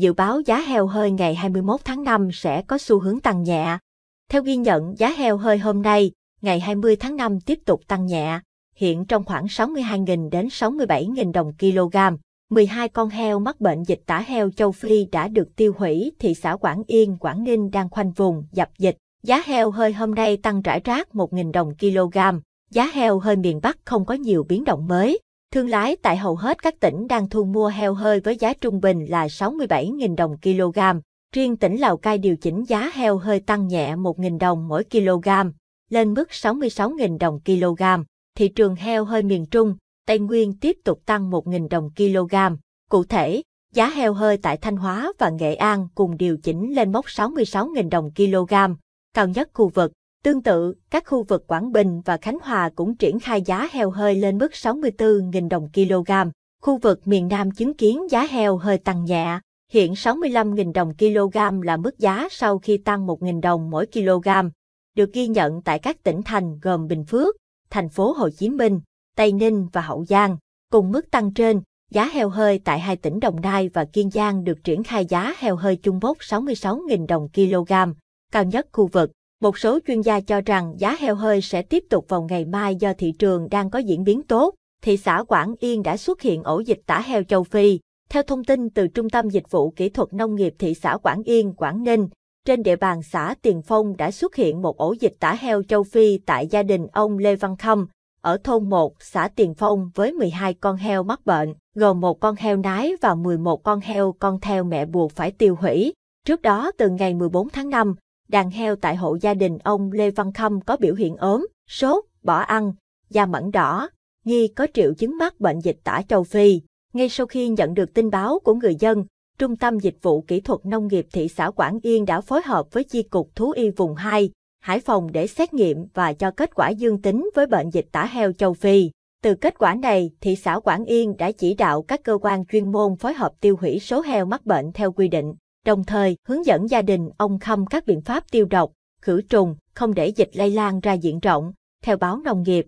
dự báo giá heo hơi ngày 21 tháng 5 sẽ có xu hướng tăng nhẹ. Theo ghi nhận, giá heo hơi hôm nay, ngày 20 tháng 5 tiếp tục tăng nhẹ, hiện trong khoảng 62.000 đến 67.000 đồng kg. 12 con heo mắc bệnh dịch tả heo châu Phi đã được tiêu hủy, thị xã Quảng Yên, Quảng Ninh đang khoanh vùng dập dịch. Giá heo hơi hôm nay tăng rải rác 1.000 đồng kg. Giá heo hơi miền Bắc không có nhiều biến động mới. Thương lái tại hầu hết các tỉnh đang thu mua heo hơi với giá trung bình là 67.000 đồng kg. Riêng tỉnh Lào Cai điều chỉnh giá heo hơi tăng nhẹ 1.000 đồng mỗi kg, lên mức 66.000 đồng kg. Thị trường heo hơi miền Trung, Tây Nguyên tiếp tục tăng 1.000 đồng kg. Cụ thể, giá heo hơi tại Thanh Hóa và Nghệ An cùng điều chỉnh lên mốc 66.000 đồng kg, cao nhất khu vực. Tương tự, các khu vực Quảng Bình và Khánh Hòa cũng triển khai giá heo hơi lên mức 64.000 đồng kg. Khu vực miền Nam chứng kiến giá heo hơi tăng nhẹ, hiện 65.000 đồng kg là mức giá sau khi tăng 1.000 đồng mỗi kg, được ghi nhận tại các tỉnh thành gồm Bình Phước, thành phố Hồ Chí Minh, Tây Ninh và Hậu Giang. Cùng mức tăng trên, giá heo hơi tại hai tỉnh Đồng Nai và Kiên Giang được triển khai giá heo hơi chung mốc 66.000 đồng kg, cao nhất khu vực. Một số chuyên gia cho rằng giá heo hơi sẽ tiếp tục vào ngày mai do thị trường đang có diễn biến tốt. Thị xã Quảng Yên đã xuất hiện ổ dịch tả heo châu Phi. Theo thông tin từ Trung tâm Dịch vụ Kỹ thuật Nông nghiệp thị xã Quảng Yên, Quảng Ninh, trên địa bàn xã Tiền Phong đã xuất hiện một ổ dịch tả heo châu Phi tại gia đình ông Lê Văn Khâm, ở thôn 1, xã Tiền Phong với 12 con heo mắc bệnh, gồm một con heo nái và 11 con heo con theo mẹ buộc phải tiêu hủy. Trước đó từ ngày 14 tháng 5, đàn heo tại hộ gia đình ông Lê Văn Khâm có biểu hiện ốm, sốt, bỏ ăn, da mẫn đỏ, nghi có triệu chứng mắc bệnh dịch tả châu Phi. Ngay sau khi nhận được tin báo của người dân, Trung tâm Dịch vụ Kỹ thuật Nông nghiệp thị xã Quảng Yên đã phối hợp với Chi cục Thú y vùng 2, Hải Phòng để xét nghiệm và cho kết quả dương tính với bệnh dịch tả heo châu Phi. Từ kết quả này, thị xã Quảng Yên đã chỉ đạo các cơ quan chuyên môn phối hợp tiêu hủy số heo mắc bệnh theo quy định đồng thời hướng dẫn gia đình ông Khâm các biện pháp tiêu độc, khử trùng, không để dịch lây lan ra diện rộng. Theo báo nông nghiệp,